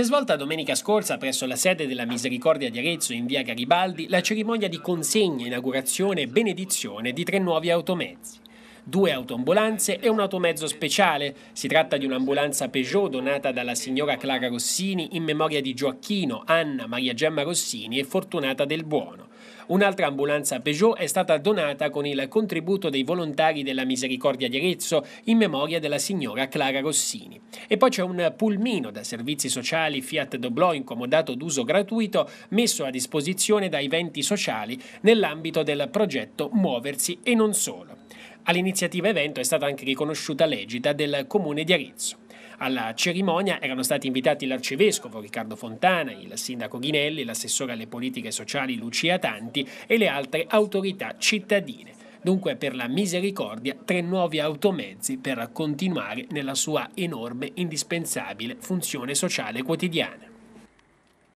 Si è svolta domenica scorsa presso la sede della Misericordia di Arezzo in via Garibaldi la cerimonia di consegna, inaugurazione e benedizione di tre nuovi automezzi due autoambulanze e un automezzo speciale. Si tratta di un'ambulanza Peugeot donata dalla signora Clara Rossini in memoria di Gioacchino, Anna, Maria Gemma Rossini e Fortunata del Buono. Un'altra ambulanza Peugeot è stata donata con il contributo dei volontari della Misericordia di Arezzo in memoria della signora Clara Rossini. E poi c'è un pulmino da servizi sociali Fiat Doblò incomodato d'uso gratuito messo a disposizione da eventi sociali nell'ambito del progetto Muoversi e non solo. All'iniziativa evento è stata anche riconosciuta l'egida del Comune di Arezzo. Alla cerimonia erano stati invitati l'arcivescovo Riccardo Fontana, il sindaco Ghinelli, l'assessore alle politiche sociali Lucia Tanti e le altre autorità cittadine. Dunque per la misericordia tre nuovi automezzi per continuare nella sua enorme, indispensabile funzione sociale quotidiana.